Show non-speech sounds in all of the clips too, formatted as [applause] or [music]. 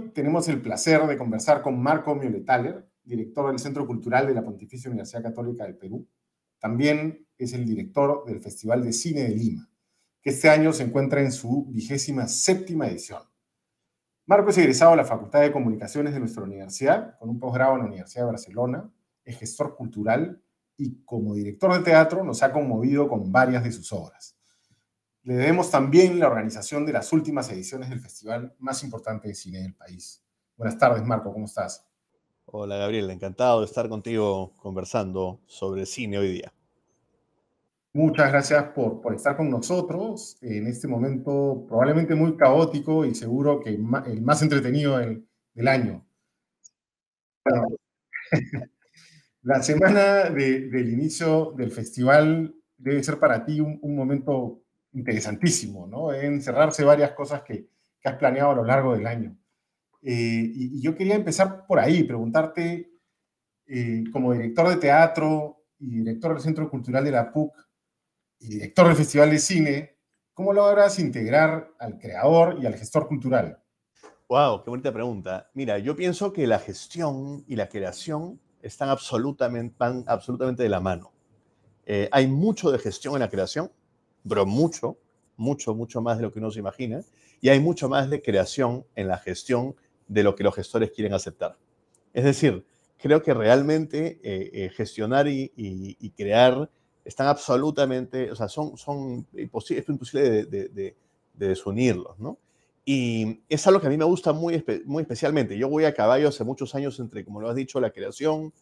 tenemos el placer de conversar con Marco Mioletaler, director del Centro Cultural de la Pontificia Universidad Católica del Perú. También es el director del Festival de Cine de Lima, que este año se encuentra en su vigésima séptima edición. Marco es egresado de la Facultad de Comunicaciones de nuestra universidad, con un posgrado en la Universidad de Barcelona, es gestor cultural y como director de teatro nos ha conmovido con varias de sus obras. Le debemos también la organización de las últimas ediciones del festival más importante de cine del país. Buenas tardes, Marco, ¿cómo estás? Hola, Gabriel, encantado de estar contigo conversando sobre cine hoy día. Muchas gracias por, estar con nosotros en este momento probablemente muy caótico y seguro que el más entretenido del, año. [laughs] la semana del inicio del festival debe ser para ti un momento interesantísimo, ¿no? Encerrarse varias cosas que, que, has planeado a lo largo del año. Eh, y, yo quería empezar por ahí, preguntarte, eh, como director de teatro y director del Centro Cultural de la PUC y director del Festival de Cine, ¿cómo logras integrar al creador y al gestor cultural? Wow, qué bonita pregunta. Mira, yo pienso que la gestión y la creación están absolutamente, van absolutamente de la mano. Eh, hay mucho de gestión en la creación pero mucho, mucho, mucho más de lo que uno se imagina, y hay mucho más de creación en la gestión de lo que los gestores quieren aceptar. Es decir, creo que realmente eh, eh, gestionar y, crear están absolutamente, o sea, son, son imposible, es imposible de, de, desunirlos, ¿no? Y es algo que a mí me gusta muy, muy especialmente. Yo voy a caballo hace muchos años entre, como lo has dicho, la creación,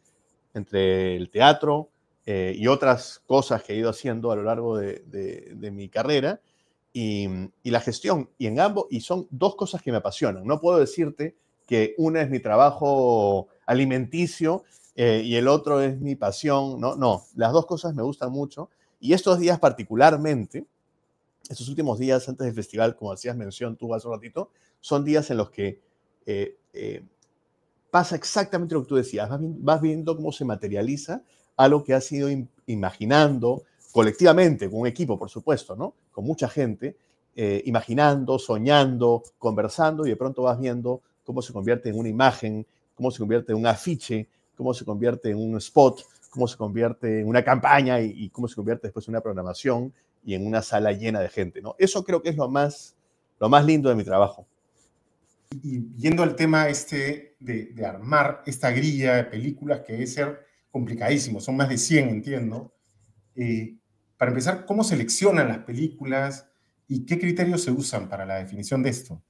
entre el teatro, eh, y otras cosas que he ido haciendo a lo largo de, mi carrera y, la gestión. Y en ambos, y son dos cosas que me apasionan. No puedo decirte que una es mi trabajo alimenticio eh, y el otro es mi pasión. No, no, las dos cosas me gustan mucho. Y estos días particularmente, estos últimos días antes del festival, como hacías mención tú hace un ratito, son días en los que eh, pasa exactamente lo que tú decías, vas, viendo cómo se materializa a lo que ha sido imaginando colectivamente, con un equipo, por supuesto, ¿no? Con mucha gente, eh, imaginando, soñando, conversando y de pronto vas viendo cómo se convierte en una imagen, cómo se convierte en un afiche, cómo se convierte en un spot, cómo se convierte en una campaña y, cómo se convierte después en una programación y en una sala llena de gente, ¿no? Eso creo que es lo más, lo más lindo de mi trabajo. Y viendo el tema este de, de armar esta grilla de películas que debe ser complicadísimo, son más de 100, entiendo. Eh, para empezar, ¿cómo seleccionan las películas y qué criterios se usan para la definición de esto?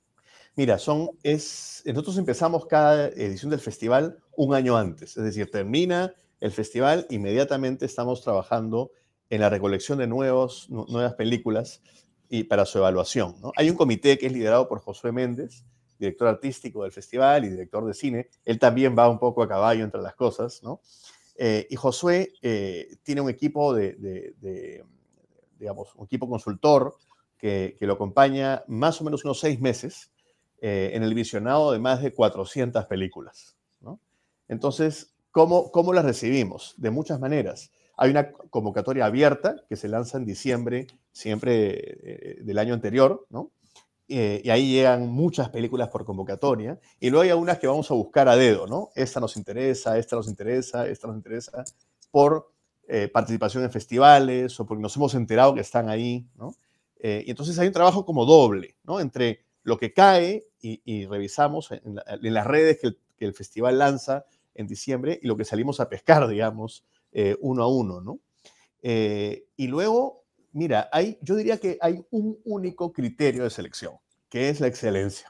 Mira, son, es, nosotros empezamos cada edición del festival un año antes, es decir, termina el festival, inmediatamente estamos trabajando en la recolección de nuevos, nuevas películas y para su evaluación. ¿no? Hay un comité que es liderado por Josué Méndez, director artístico del festival y director de cine. Él también va un poco a caballo entre las cosas, ¿no? Eh, y Josué eh, tiene un equipo de, digamos, un equipo consultor que, lo acompaña más o menos unos seis meses eh, en el visionado de más de 400 películas. Entonces, ¿cómo, ¿cómo las recibimos? De muchas maneras. Hay una convocatoria abierta que se lanza en diciembre, siempre del año anterior, ¿no? Eh, y ahí llegan muchas películas por convocatoria, y luego hay algunas que vamos a buscar a dedo, ¿no? Esta nos interesa, esta nos interesa, esta nos interesa, por eh, participación en festivales o porque nos hemos enterado que están ahí, ¿no? Eh, y entonces hay un trabajo como doble, ¿no? Entre lo que cae y, revisamos en, las redes que el, que el, festival lanza en diciembre y lo que salimos a pescar, digamos, uno a uno, ¿no? y luego Mira, yo diría que hay un único criterio de selección, que es la excelencia.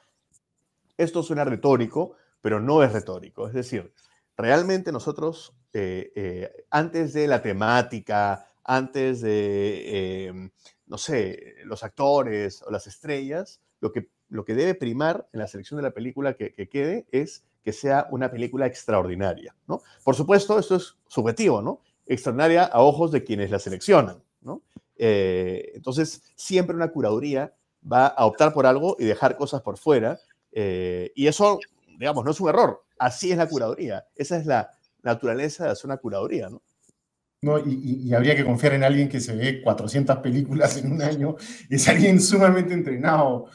Esto suena retórico, pero no es retórico. Es decir, realmente nosotros, eh, eh, antes de la temática, antes de, em, no sé, los actores o las estrellas, lo que, lo que debe primar en la selección de la película que, que quede es que sea una película extraordinaria, ¿no? Por supuesto, esto es subjetivo, ¿no? Extraordinaria a ojos de quienes la seleccionan, ¿no? Eh, entonces, siempre una curaduría va a optar por algo y dejar cosas por fuera. Eh, y eso, digamos, no es un error. Así es la curaduría. Esa es la naturaleza de hacer una curaduría, ¿no? No, y, habría que confiar en alguien que se ve 400 películas en un año. Es alguien sumamente entrenado.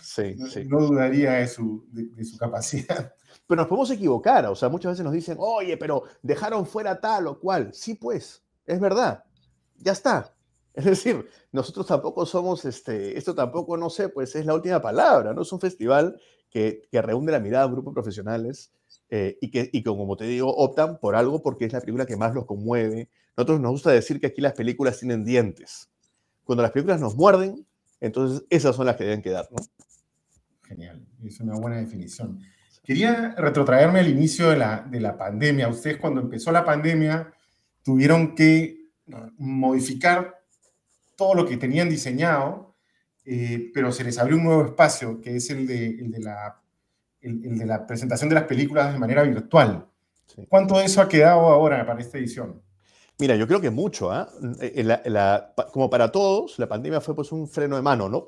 No, dudaría de su, de su, capacidad. Pero nos podemos equivocar. O sea, muchas veces nos dicen, oye, pero dejaron fuera tal o cual. Sí, pues, es verdad. Ya está. Es decir, nosotros tampoco somos, este, esto tampoco, no sé, pues es la última palabra, ¿no? Es un festival que, reúne la mirada de un profesionales eh, y que, como te digo, optan por algo porque es la película que más los conmueve. Nosotros nos gusta decir que aquí las películas tienen dientes. Cuando las películas nos muerden, entonces esas son las que deben quedar, ¿no? Genial, es una buena definición. Quería retrotraerme al inicio de la, de la pandemia. Ustedes cuando empezó la pandemia tuvieron que eh, modificar todo lo que tenían diseñado, eh, pero se les abrió un nuevo espacio, que es el de, la, presentación de las películas de manera virtual. ¿Cuánto de eso ha quedado ahora para esta edición? Mira, yo creo que mucho. ¿ah? Eh, como para todos, la pandemia fue pues un freno de mano, ¿no?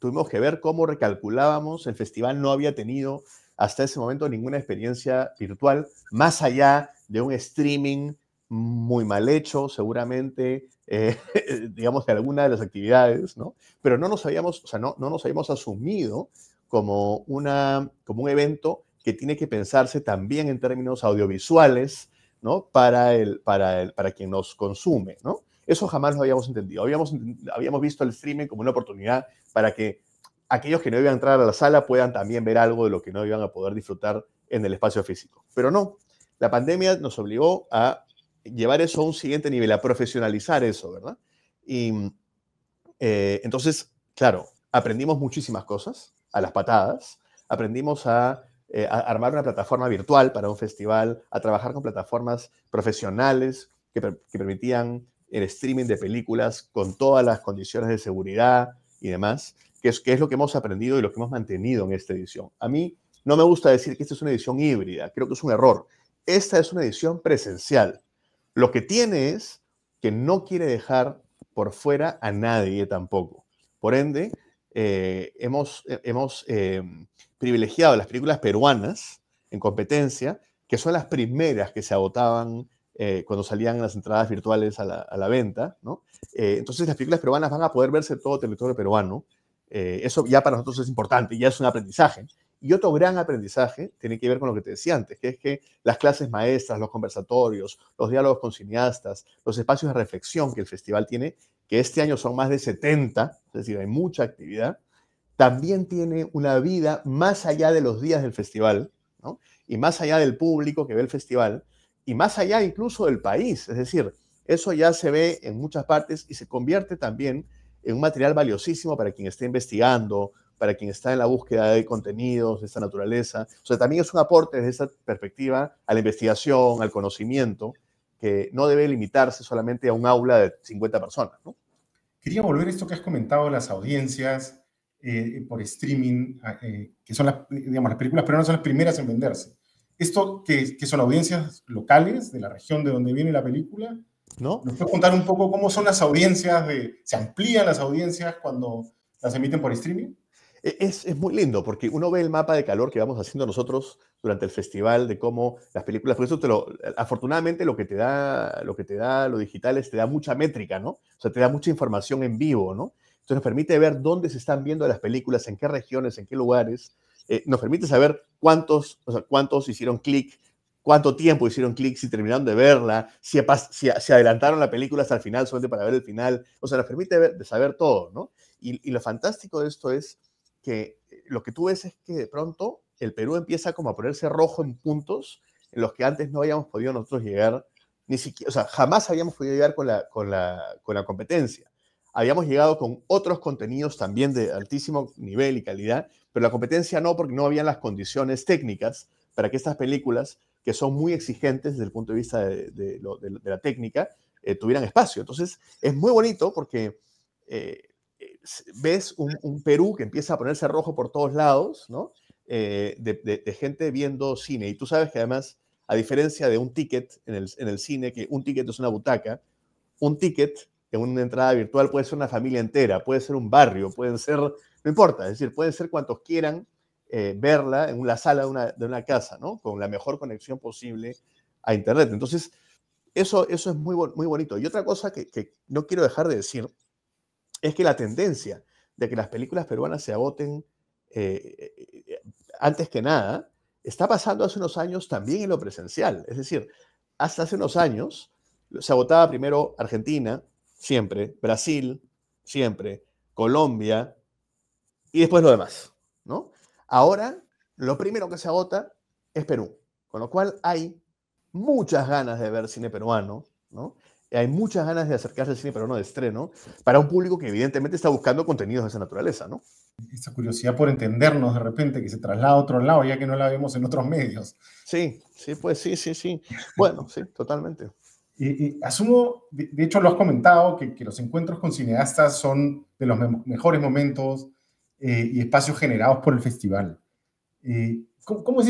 Tuvimos que ver cómo recalculábamos. El festival no había tenido hasta ese momento ninguna experiencia virtual, más allá de un streaming muy mal hecho, seguramente, eh, [laughs] digamos, que alguna de las actividades, ¿no? Pero no nos habíamos, o sea, no, no nos habíamos asumido como, una, como un evento que tiene que pensarse también en términos audiovisuales, ¿no? Para, el, para, el, para quien nos consume, ¿no? Eso jamás lo habíamos entendido. Habíamos, habíamos visto el streaming como una oportunidad para que aquellos que no iban a entrar a la sala puedan también ver algo de lo que no iban a poder disfrutar en el espacio físico. Pero no, la pandemia nos obligó a llevar eso a un siguiente nivel, a profesionalizar eso, ¿verdad? Y eh, entonces, claro, aprendimos muchísimas cosas a las patadas, aprendimos eh, a, armar una plataforma virtual para un festival, a trabajar con plataformas profesionales que, permitían el streaming de películas con todas las condiciones de seguridad y demás, que es, que es lo que hemos aprendido y lo que hemos mantenido en esta edición. A mí no me gusta decir que esta es una edición híbrida, creo que es un error. Esta es una edición presencial. Lo que tiene es que no quiere dejar por fuera a nadie tampoco. Por ende, eh, hemos, eh, em, privilegiado las películas peruanas en competencia, que son las primeras que se agotaban eh, cuando salían las entradas virtuales a la, venta. entonces las películas peruanas van a poder verse en todo territorio peruano. eso ya para nosotros es importante, ya es un aprendizaje. Y otro gran aprendizaje tiene que ver con lo que te decía antes, que es que las clases maestras, los conversatorios, los diálogos con cineastas, los espacios de reflexión que el festival tiene, que este año son más de 70, es decir, hay mucha actividad, también tiene una vida más allá de los días del festival, y más allá del público que ve el festival, y más allá incluso del país. Es decir, eso ya se ve en muchas partes y se convierte también en un material valiosísimo para quien esté investigando, para quien está en la búsqueda de contenidos de esta naturaleza. O sea, también es un aporte desde esa perspectiva a la investigación, al conocimiento, que no debe limitarse solamente a un aula de 50 personas. ¿no? Quería volver a esto que has comentado las audiencias eh, por streaming, eh, que son las, digamos, las películas pero no son las primeras en venderse. ¿Esto que, son audiencias locales de la región de donde viene la película? ¿No? ¿Nos puedes contar un poco cómo son las audiencias? De, ¿Se amplían las audiencias cuando las emiten por streaming? E, es, muy lindo porque uno ve el mapa de calor que vamos haciendo nosotros durante el festival de cómo las películas, por eso afortunadamente lo que te da, lo que te da lo digital es te da mucha métrica, ¿no? O sea, te da mucha información en vivo, ¿no? Entonces nos permite ver dónde se están viendo las películas, en qué regiones, en qué lugares. Eh, nos permite saber cuántos, o sea, cuántos hicieron clic, cuánto tiempo hicieron clic, si terminaron de verla, si, se adelantaron la película hasta el final solamente para ver el final. O sea, nos permite ver, saber todo, ¿no? y lo fantástico de esto es que eh, lo que tú ves es que de pronto el Perú empieza como a ponerse rojo en puntos en los que antes no habíamos podido nosotros llegar, ni siquiera, o sea, jamás habíamos podido llegar con la, con la, competencia. Habíamos llegado con otros contenidos también de altísimo nivel y calidad, pero la competencia no, porque no habían las condiciones técnicas para que estas películas, que son muy exigentes desde el punto de vista de, la técnica, eh, tuvieran espacio. Entonces, es muy bonito porque eh, eh, ves un, Perú que empieza a ponerse rojo por todos lados, ¿no? Eh, de, gente viendo cine. Y tú sabes que además, a diferencia de un ticket en el, cine, que un ticket es una butaca, un ticket en una entrada virtual puede ser una familia entera, puede ser un barrio, pueden ser, no importa, es decir, pueden ser cuantos quieran eh, verla en la sala de una, casa, ¿no? Con la mejor conexión posible a Internet. Entonces, eso, eso es muy, muy bonito. Y otra cosa que, que no quiero dejar de decir es que la tendencia de que las películas peruanas se agoten eh, eh, eh, antes que nada está pasando hace unos años también en lo presencial. Es decir, hasta hace unos años se agotaba primero Argentina, siempre, Brasil, siempre, Colombia y después lo demás, ¿no? Ahora lo primero que se agota es Perú, con lo cual hay muchas ganas de ver cine peruano, ¿no? hay muchas ganas de acercarse al cine no de estreno para un público que evidentemente está buscando contenidos de esa naturaleza, ¿no? Esa curiosidad por entendernos de repente que se traslada a otro lado ya que no la vemos en otros medios. Sí, sí, pues sí, sí, sí. Bueno, sí, totalmente. Y, asumo, de, hecho lo has comentado, que, los encuentros con cineastas son de los mejores momentos eh, y espacios generados por el festival. Eh, ¿cómo, es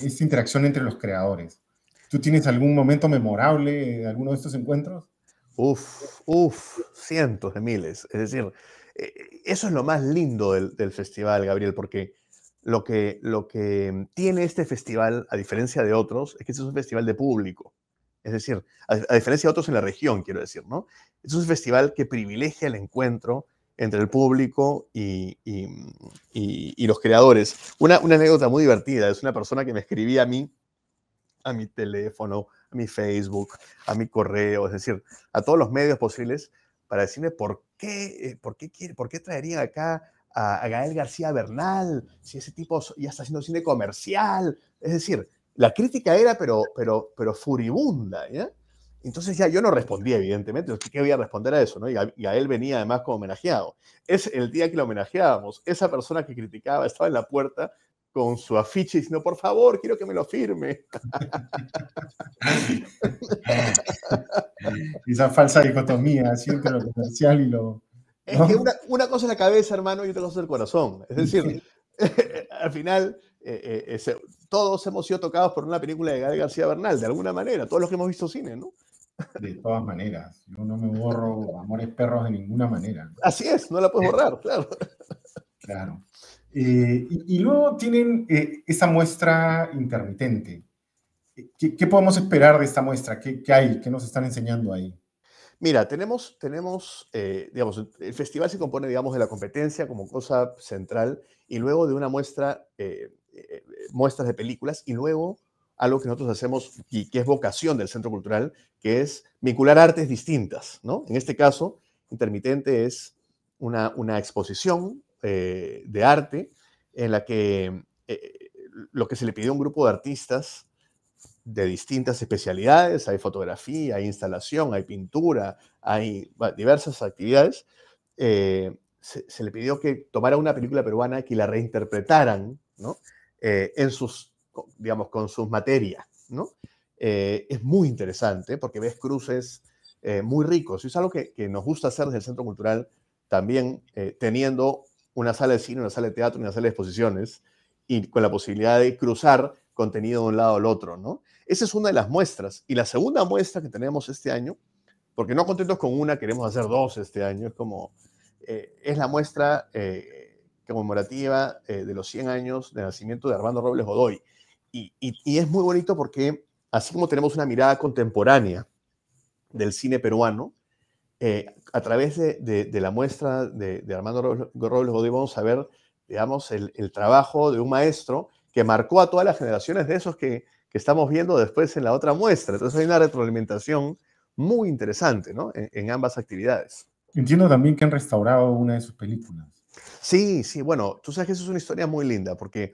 esta interacción entre los creadores? ¿Tú tienes algún momento memorable de alguno de estos encuentros? Uf, uf, cientos de miles. Es decir, eh, eso es lo más lindo del, festival, Gabriel, porque lo que, lo que tiene este festival, a diferencia de otros, es que este es un festival de público. Es decir, a, diferencia de otros en la región, quiero decir, ¿no? es un festival que privilegia el encuentro entre el público y, y, los creadores. Una, una anécdota muy divertida es una persona que me escribía a mí a mi teléfono, a mi Facebook, a mi correo, es decir, a todos los medios posibles para decirme por qué, eh, por qué, quiere, por qué traerían acá a, Gael García Bernal, si ese tipo ya está haciendo cine comercial. Es decir, la crítica era, pero, pero, pero furibunda. ¿ya? Entonces ya yo no respondía, evidentemente. ¿Qué voy a responder a eso? Y, a, él venía además como homenajeado. Es el día que lo homenajeábamos. Esa persona que criticaba estaba en la puerta con su afiche diciendo, por favor, quiero que me lo firme. [laughs] Esa falsa dicotomía, lo comercial y lo... Es que una, cosa es la cabeza, hermano, y otra cosa es el corazón. Es decir, [laughs] al final, eh, eh, eh, todos hemos sido tocados por una película de García Bernal, de alguna manera, todos los que hemos visto cine, ¿no? De todas maneras, yo no me borro amores perros de ninguna manera. Así es, no la puedes borrar, claro. Claro. Eh, y, luego tienen eh, esa muestra intermitente. ¿Qué, podemos esperar de esta muestra? ¿Qué, hay? ¿Qué nos están enseñando ahí? Mira, tenemos, tenemos eh, digamos, el festival se compone, digamos, de la competencia como cosa central y luego de una muestra, muestras de películas y luego algo que nosotros hacemos y que es vocación del Centro Cultural, que es vincular artes distintas, ¿no? En este caso, intermitente es una, una exposición eh, de arte en la que eh, lo que se le pidió a un grupo de artistas de distintas especialidades, hay fotografía, hay instalación, hay pintura, hay diversas actividades, eh, se, le pidió que tomara una película peruana y que la reinterpretaran, ¿no? en sus, digamos, con sus materias, ¿no? es muy interesante porque ves cruces muy ricos y es algo que, nos gusta hacer desde el Centro Cultural también teniendo una sala de cine, una sala de teatro, una sala de exposiciones, y con la posibilidad de cruzar contenido de un lado al otro, ¿no? Esa es una de las muestras. Y la segunda muestra que tenemos este año, porque no contentos con una, queremos hacer dos este año, es como, eh, es la muestra eh, conmemorativa eh, de los 100 años de nacimiento de Armando Robles Godoy. y es muy bonito porque, así como tenemos una mirada contemporánea del cine peruano, eh, a través de, la muestra de, Armando Robles Godoy vamos a ver, digamos, el, trabajo de un maestro que marcó a todas las generaciones de esos que, estamos viendo después en la otra muestra. Entonces hay una retroalimentación muy interesante, En, ambas actividades. Entiendo también que han restaurado una de sus películas. Sí, sí, bueno, tú sabes que eso es una historia muy linda porque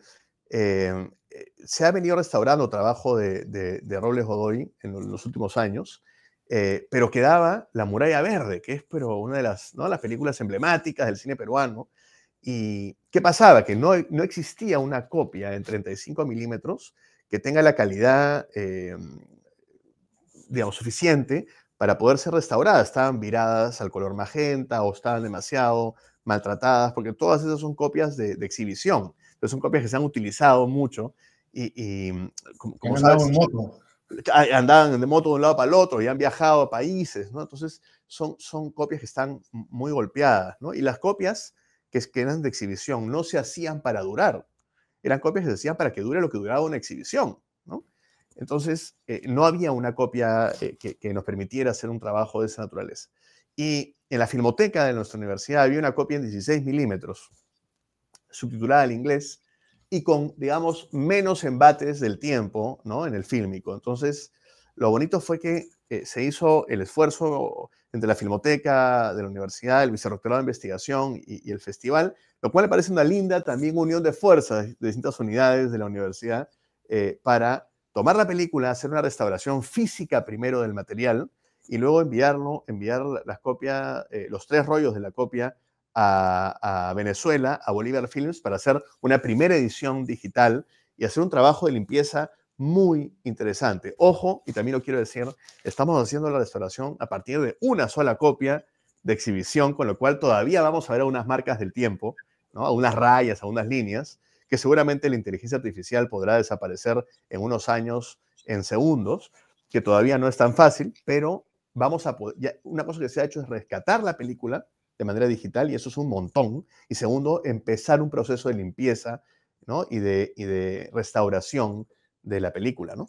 eh, eh, se ha venido restaurando trabajo de, de Robles Godoy en los últimos años. Eh, pero quedaba La Muralla Verde, que es pero una de las, ¿no? las películas emblemáticas del cine peruano. ¿Y qué pasaba? Que no, no existía una copia en 35 milímetros que tenga la calidad, eh, digamos, suficiente para poder ser restaurada. Estaban viradas al color magenta o estaban demasiado maltratadas, porque todas esas son copias de, exhibición. Entonces son copias que se han utilizado mucho y, y mm, como, como sabes, moto andaban de moto de un lado para el otro y han viajado a países, ¿no? Entonces, son, son copias que están muy golpeadas, ¿no? Y las copias que, que eran de exhibición no se hacían para durar, eran copias que se hacían para que dure lo que duraba una exhibición, ¿no? Entonces, eh, no había una copia eh, que, que, nos permitiera hacer un trabajo de esa naturaleza. Y en la filmoteca de nuestra universidad había una copia en 16 milímetros, subtitulada al inglés, y con, digamos, menos embates del tiempo, ¿no? En el fílmico. Entonces, lo bonito fue que eh, se hizo el esfuerzo entre la Filmoteca de la Universidad, el Vicerrectorado de Investigación y, el Festival, lo cual me parece una linda también unión de fuerzas de distintas unidades de la universidad eh, para tomar la película, hacer una restauración física primero del material y luego enviarlo, enviar las copias, eh, los tres rollos de la copia a, Venezuela, a Bolívar Films, para hacer una primera edición digital y hacer un trabajo de limpieza muy interesante. Ojo, y también lo quiero decir, estamos haciendo la restauración a partir de una sola copia de exhibición, con lo cual todavía vamos a ver unas marcas del tiempo, ¿no? a unas rayas, a unas líneas, que seguramente la inteligencia artificial podrá desaparecer en unos años, en segundos, que todavía no es tan fácil, pero vamos a poder, una cosa que se ha hecho es rescatar la película de manera digital y eso es un montón. Y segundo, empezar un proceso de limpieza ¿no? y, de, y de restauración de la película, ¿no?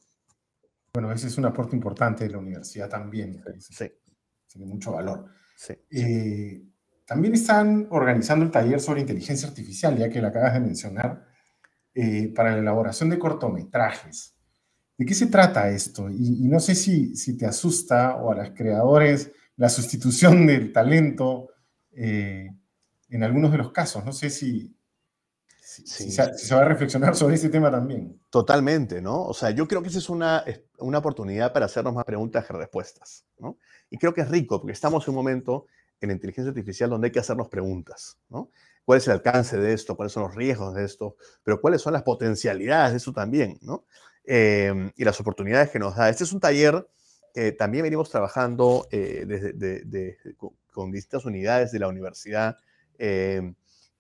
Bueno, ese es un aporte importante de la universidad también. Sí. sí. Tiene mucho valor. Sí. Eh, también están organizando el taller sobre inteligencia artificial, ya que lo acabas de mencionar, eh, para la elaboración de cortometrajes. ¿De qué se trata esto? Y, y no sé si, si te asusta o a los creadores la sustitución [laughs] del talento eh, en algunos de los casos. No sé si, se, va a reflexionar sobre ese tema también. Totalmente, ¿no? O sea, yo creo que esa es una, oportunidad para hacernos más preguntas que respuestas, ¿no? Y creo que es rico, porque estamos en un momento en inteligencia artificial donde hay que hacernos preguntas, ¿no? ¿Cuál es el alcance de esto? ¿Cuáles son los riesgos de esto? Pero ¿cuáles son las potencialidades de eso también, ¿no? Eh, y las oportunidades que nos da. Este es un taller que también venimos trabajando eh, desde, con distintas unidades de la universidad, eh,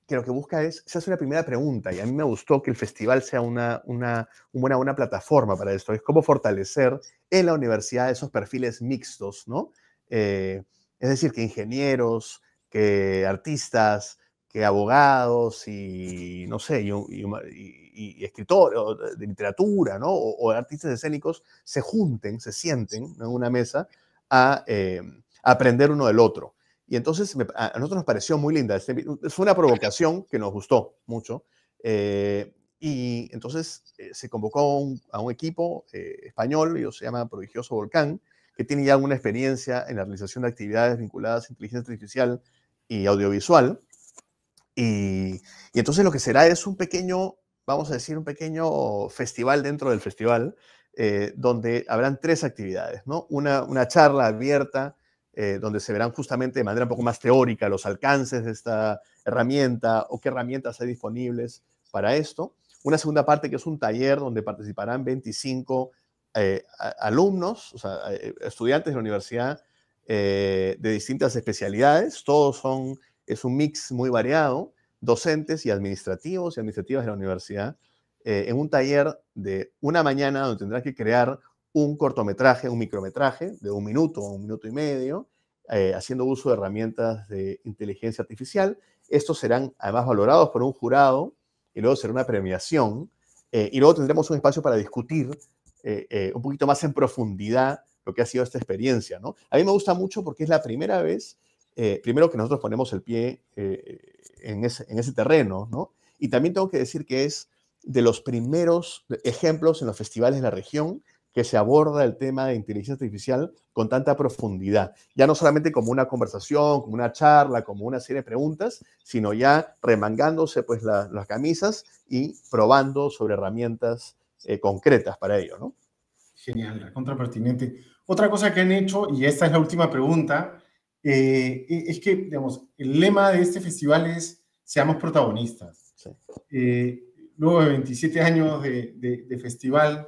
que lo que busca es, se hace una primera pregunta, y a mí me gustó que el festival sea una, una, buena plataforma para esto, es cómo fortalecer en la universidad esos perfiles mixtos, ¿no? Eh, es decir, que ingenieros, que artistas, que abogados y, no sé, y, escritores de literatura, ¿no? O, artistas escénicos se junten, se sienten en una mesa a eh, aprender uno del otro. Y entonces a nosotros nos pareció muy linda. Es este una provocación que nos gustó mucho. Eh, y entonces eh, se convocó a un, equipo eh, español, ellos se llama Prodigioso Volcán, que tiene ya alguna experiencia en la realización de actividades vinculadas a inteligencia artificial y audiovisual. Y, y, entonces lo que será es un pequeño, vamos a decir, un pequeño festival dentro del festival, donde habrán tres actividades, ¿no? Una, una charla abierta eh, donde se verán justamente de manera un poco más teórica los alcances de esta herramienta o qué herramientas hay disponibles para esto. Una segunda parte que es un taller donde participarán 25 eh, alumnos, o sea, eh, estudiantes de la universidad de distintas especialidades. Todos son, es un mix muy variado, docentes y administrativos y administrativas de la universidad, en un taller de una mañana donde tendrán que crear un cortometraje, un micrometraje de un minuto o un minuto y medio, eh, haciendo uso de herramientas de inteligencia artificial. Estos serán además valorados por un jurado y luego será una premiación. Eh, y luego tendremos un espacio para discutir eh, un poquito más en profundidad lo que ha sido esta experiencia. A mí me gusta mucho porque es la primera vez, primero que nosotros ponemos el pie en ese, terreno, y también tengo que decir que es de los primeros ejemplos en los festivales de la región que se aborda el tema de inteligencia artificial con tanta profundidad. Ya no solamente como una conversación, como una charla, como una serie de preguntas, sino ya remangándose pues las camisas y probando sobre herramientas eh, concretas para ello, ¿no? Genial, contrapertinente. Otra cosa que han hecho, y esta es la última pregunta, eh, e, es que, digamos, el lema de este festival es seamos protagonistas. Eh, luego de 27 años de, de festival,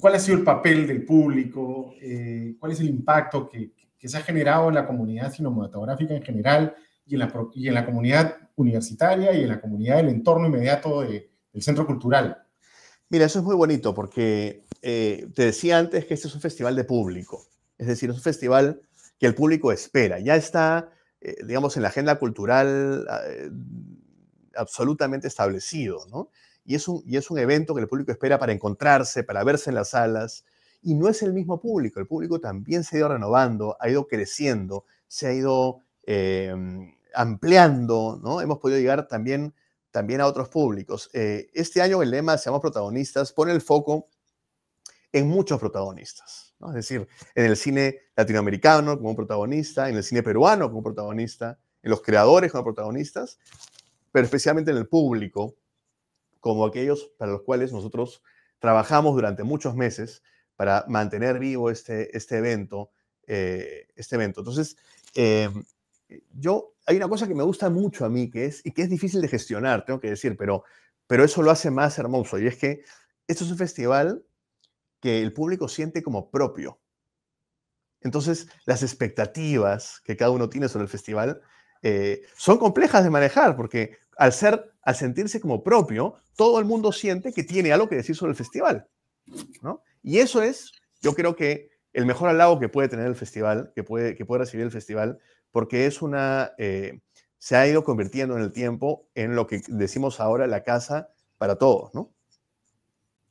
¿Cuál ha sido el papel del público? Eh, ¿Cuál es el impacto que, se ha generado en la comunidad cinematográfica en general y en la, en la comunidad universitaria y en la comunidad del entorno inmediato del centro cultural? Mira, eso es muy bonito porque eh, te decía antes que este es un festival de público, es decir, es un festival que el público espera. Ya está, eh, digamos, en la agenda cultural absolutamente establecido, ¿no? y es, un, evento que el público espera para encontrarse, para verse en las salas. Y no es el mismo público, el público también se ha ido renovando, ha ido creciendo, se ha ido em, ampliando, ¿no? Hemos podido llegar también, también a otros públicos. Eh, este año el lema Seamos protagonistas pone el foco en muchos protagonistas, Es decir, en el cine latinoamericano como protagonista, en el cine peruano como protagonista, en los creadores como protagonistas, pero especialmente en el público como aquellos para los cuales nosotros trabajamos durante muchos meses para mantener vivo este, este, evento, eh, este evento. Entonces, em, yo, hay una cosa que me gusta mucho a mí, que es, y que es difícil de gestionar, tengo que decir, pero, pero eso lo hace más hermoso, y es que esto es un festival que el público siente como propio. Entonces, las expectativas que cada uno tiene sobre el festival eh, son complejas de manejar, porque al, ser, al sentirse como propio, todo el mundo siente que tiene algo que decir sobre el festival. Y eso es, yo creo que el mejor halago que puede tener el festival, que puede, que pueda recibir el festival, porque es una, eh, se ha ido convirtiendo en el tiempo en lo que decimos ahora la casa para todos, ¿no?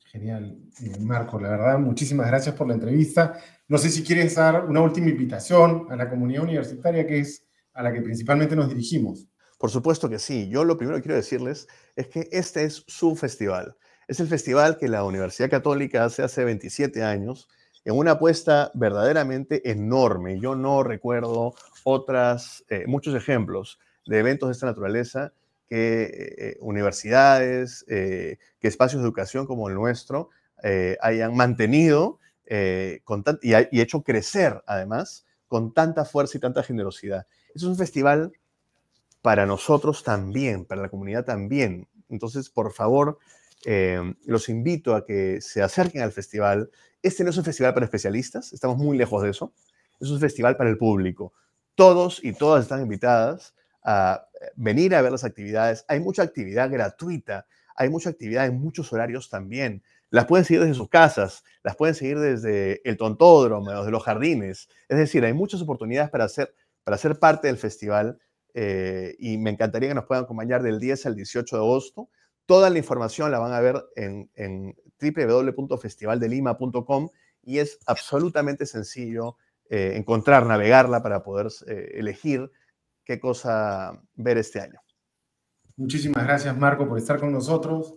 Genial, eh, Marco, la verdad, muchísimas gracias por la entrevista. No sé si quieres dar una última invitación a la comunidad universitaria, que es a la que principalmente nos dirigimos. Por supuesto que sí. Yo lo primero que quiero decirles es que este es su festival. Es el festival que la Universidad Católica hace hace 27 años en una apuesta verdaderamente enorme. Yo no recuerdo otras, eh, muchos ejemplos de eventos de esta naturaleza que eh, universidades, eh, que espacios de educación como el nuestro hayan mantenido y hecho crecer, además, con tanta fuerza y tanta generosidad. Es un festival para nosotros también, para la comunidad también. Entonces, por favor, eh, los invito a que se acerquen al festival. Este no es un festival para especialistas, estamos muy lejos de eso. Es un festival para el público. Todos y todas están invitadas a venir a ver las actividades. Hay mucha actividad gratuita, hay mucha actividad en muchos horarios también. Las pueden seguir desde sus casas, las pueden seguir desde el tontódromo, desde los jardines. Es decir, hay muchas oportunidades para hacer para ser parte del festival eh, y me encantaría que nos puedan acompañar del 10 al 18 de agosto. Toda la información la van a ver en, www.festivaldelima.com y es absolutamente sencillo eh, encontrar, navegarla para poder eh, elegir qué cosa ver este año. Muchísimas gracias, Marco, por estar con nosotros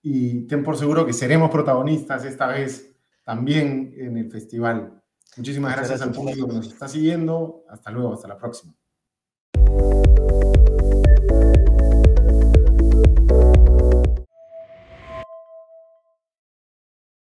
y ten por seguro que seremos protagonistas esta vez también en el festival. Muchísimas gracias al público que nos está siguiendo. Hasta luego, hasta la próxima.